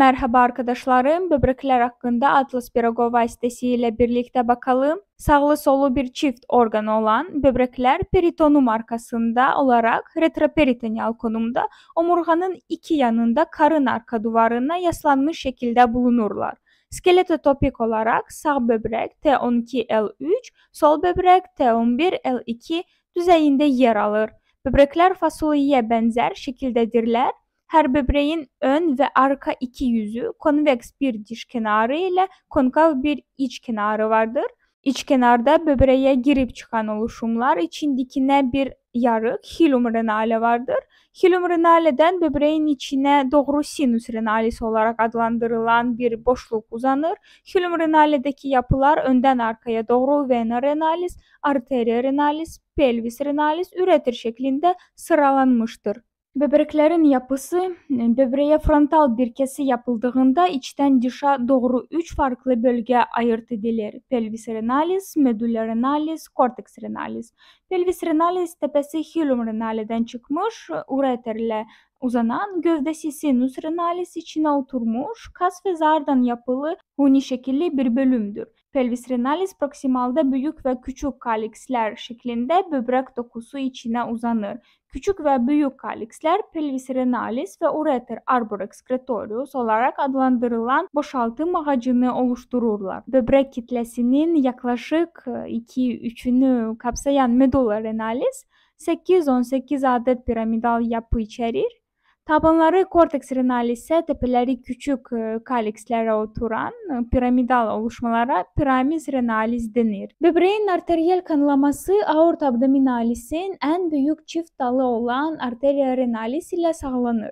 Mərhaba arkadaşlarım, böbrəklər haqqında Atlas Piraqo vasitəsilə birlikdə baxalım. Sağlı solu bir çift orqan olan böbrəklər peritonum arkasında olaraq retroperitoneal konumda omurğanın iki yanında karın arka duvarına yaslanmış şəkildə bulunurlar. Skeletotopik olaraq sağ böbrək T12L3, sol böbrək T11L2 düzəyində yer alır. Böbrəklər fasulyəyə bənzər şəkildədirlər her böbreğin ön ve arka iki yüzü konveks bir diş kenarı ile konkav bir iç kenarı vardır. İç kenarda böbreğe girip çıkan oluşumlar içindekine bir yarık hilum renale vardır. Hilum renaleden böbreğin içine doğru sinüs renalisi olarak adlandırılan bir boşluk uzanır. Hilum renaledeki yapılar önden arkaya doğru vena renalis, arteria renalis, pelvis renalis, üretir şeklinde sıralanmıştır. Böbreklerin yapısı, e, böbreğe frontal bir kesi yapıldığında içten dışa doğru 3 farklı bölge ayırt edilir. Pelvis renalis, medulla renalis, korteks renalis. Pelvis renalis tepesi hilum renaliden çıkmış, ureterle uzanan gövdesi sinüs renalis içine oturmuş, kas ve zardan yapılı huni şekilli bir bölümdür. Pelvis renalis proksimalda büyük ve küçük kaliksler şeklinde böbrek dokusu içine uzanır. Küçük ve büyük kaliksler pelvis renalis ve ureter arbor excretorius olarak adlandırılan boşaltım ağacını oluştururlar. Böbrek kitlesinin yaklaşık 2-3'ünü e, kapsayan medulla renalis 8-18 adet piramidal yapı içerir Tabanları korteks renali isə təpələri kiçik e, kalikslərə oturan e, piramidal oluşmalara piramiz renalis denir. Böbreğin arteriyel kanlaması aort abdominalisin ən böyük çift dalı olan arteria renalis ilə sağlanır.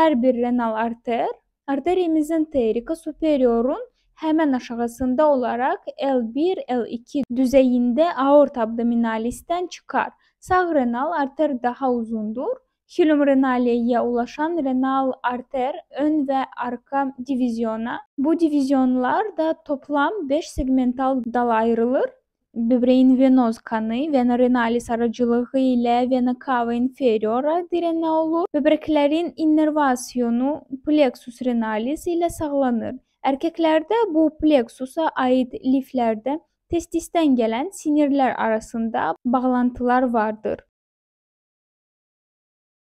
Hər bir renal arter arteriyamızın terika superiorun həmən aşağısında olaraq L1, L2 düzeyində aort abdominalisdən çıxar. Sağ renal arter daha uzundur Hilum-Renaliyəyə ulaşan renal arter ön və arka divizyona. Bu divizyonlar da toplam 5 segmental dala ayrılır. Böbreğin venoz kanı vena renalis aracılığı ile vena cava inferiora direne olur. Böbreklerin innervasyonu plexus renalis ile sağlanır. Erkeklerde bu plexusa ait liflerde testisten gələn sinirlər arasında bağlantılar vardır.